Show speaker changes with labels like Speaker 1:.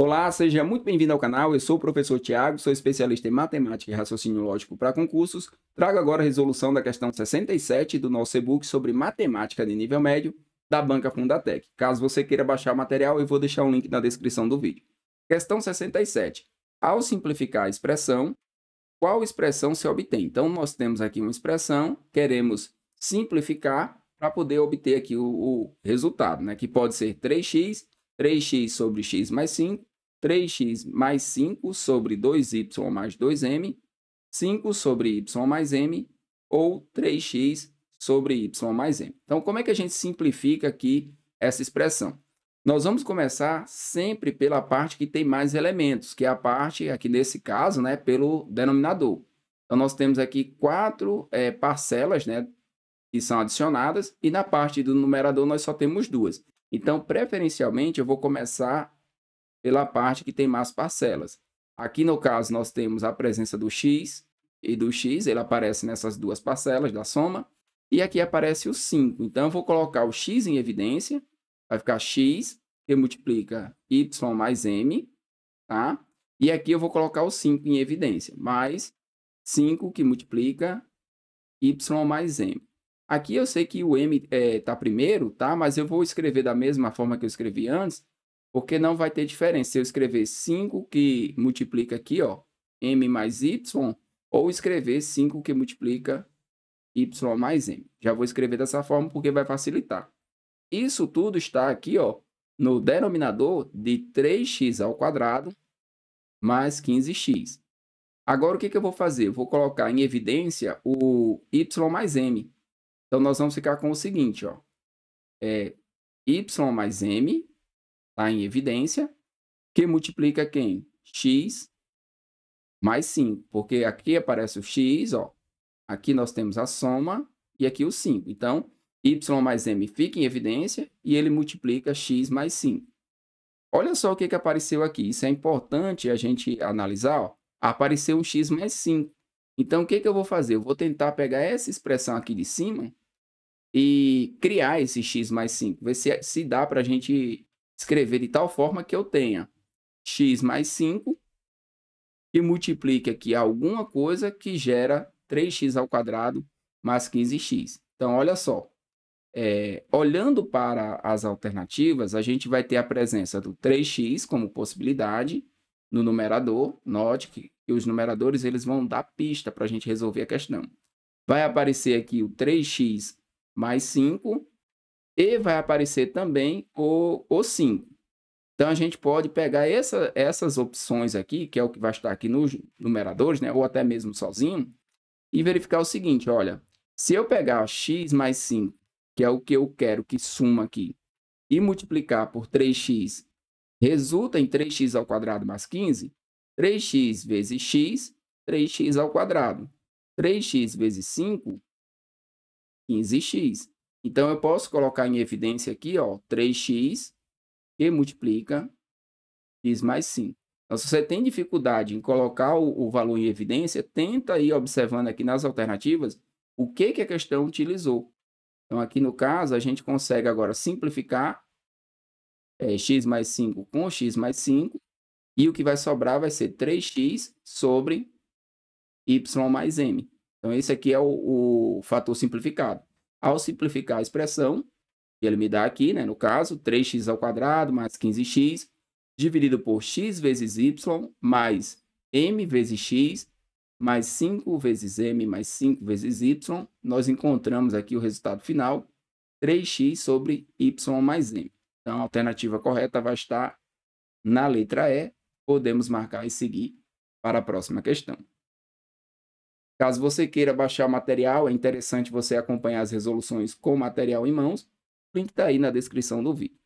Speaker 1: Olá, seja muito bem-vindo ao canal. Eu sou o professor Tiago, sou especialista em matemática e raciocínio lógico para concursos. Trago agora a resolução da questão 67 do nosso e-book sobre matemática de nível médio da banca Fundatec. Caso você queira baixar o material, eu vou deixar um link na descrição do vídeo. Questão 67. Ao simplificar a expressão, qual expressão se obtém? Então, nós temos aqui uma expressão, queremos simplificar para poder obter aqui o, o resultado, né? que pode ser 3x, 3x sobre x mais 5, 3x mais 5 sobre 2y mais 2m, 5 sobre y mais m, ou 3x sobre y mais m. Então, como é que a gente simplifica aqui essa expressão? Nós vamos começar sempre pela parte que tem mais elementos, que é a parte, aqui nesse caso, né, pelo denominador. Então, nós temos aqui quatro é, parcelas né, que são adicionadas, e na parte do numerador nós só temos duas. Então, preferencialmente, eu vou começar pela parte que tem mais parcelas. Aqui no caso nós temos a presença do x e do x, ele aparece nessas duas parcelas da soma, e aqui aparece o 5. Então eu vou colocar o x em evidência, vai ficar x que multiplica y mais m, tá? E aqui eu vou colocar o 5 em evidência, mais 5 que multiplica y mais m. Aqui eu sei que o m está eh, é, primeiro, tá? Mas eu vou escrever da mesma forma que eu escrevi antes, porque não vai ter diferença se eu escrever 5 que multiplica aqui, ó, m mais y, ou escrever 5 que multiplica y mais m. Já vou escrever dessa forma porque vai facilitar. Isso tudo está aqui, ó, no denominador de 3x ao quadrado mais 15x. Agora, o que, que eu vou fazer? Eu vou colocar em evidência o y mais m. Então, nós vamos ficar com o seguinte, ó. É y mais m está em evidência, que multiplica quem? X mais 5, porque aqui aparece o X, ó, aqui nós temos a soma e aqui o 5. Então, y mais m fica em evidência e ele multiplica x mais 5. Olha só o que, que apareceu aqui. Isso é importante a gente analisar. Ó. Apareceu um x mais 5. Então, o que, que eu vou fazer? Eu vou tentar pegar essa expressão aqui de cima e criar esse x mais 5. Ver se, se dá para a gente escrever de tal forma que eu tenha x mais 5 que multiplique aqui alguma coisa que gera 3x ao quadrado mais 15x. Então, olha só. É, olhando para as alternativas, a gente vai ter a presença do 3x como possibilidade no numerador. Note que, que os numeradores eles vão dar pista para a gente resolver a questão. Vai aparecer aqui o 3x mais 5 e vai aparecer também o, o 5. Então a gente pode pegar essa, essas opções aqui, que é o que vai estar aqui nos numeradores, né? ou até mesmo sozinho, e verificar o seguinte, olha, se eu pegar x mais 5, que é o que eu quero que suma aqui, e multiplicar por 3x, resulta em 3x ao quadrado mais 15, 3x vezes x, 3x ao quadrado. 3x vezes 5, 15x. Então, eu posso colocar em evidência aqui, ó, 3x que multiplica x mais 5. Então, se você tem dificuldade em colocar o, o valor em evidência, tenta ir observando aqui nas alternativas o que, que a questão utilizou. Então, aqui no caso, a gente consegue agora simplificar é, x mais 5 com x mais 5, e o que vai sobrar vai ser 3x sobre y mais m. Então, esse aqui é o, o fator simplificado. Ao simplificar a expressão, que ele me dá aqui, né, no caso, 3x ao quadrado mais 15x, dividido por x vezes y, mais m vezes x, mais 5 vezes m, mais 5 vezes y, nós encontramos aqui o resultado final, 3x sobre y mais m. Então, a alternativa correta vai estar na letra E. Podemos marcar e seguir para a próxima questão. Caso você queira baixar o material, é interessante você acompanhar as resoluções com o material em mãos. O link está aí na descrição do vídeo.